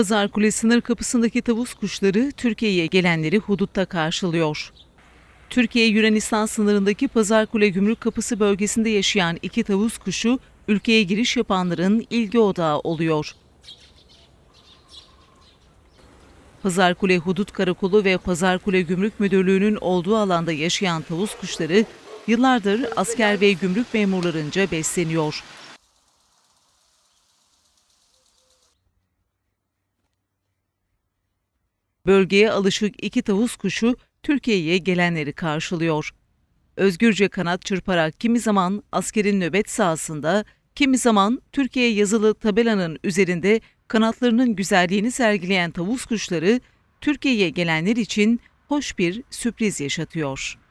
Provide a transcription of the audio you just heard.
Pazar Kule sınır kapısındaki tavus kuşları Türkiye'ye gelenleri hudutta karşılıyor. Türkiye-Yunanistan sınırındaki Pazar Kule Gümrük Kapısı bölgesinde yaşayan iki tavus kuşu ülkeye giriş yapanların ilgi odağı oluyor. Pazar Kule Hudut Karakolu ve Pazar Kule Gümrük Müdürlüğü'nün olduğu alanda yaşayan tavus kuşları yıllardır asker ve gümrük memurlarınca besleniyor. Bölgeye alışık iki tavus kuşu Türkiye'ye gelenleri karşılıyor. Özgürce kanat çırparak kimi zaman askerin nöbet sahasında, kimi zaman Türkiye yazılı tabelanın üzerinde kanatlarının güzelliğini sergileyen tavus kuşları Türkiye'ye gelenler için hoş bir sürpriz yaşatıyor.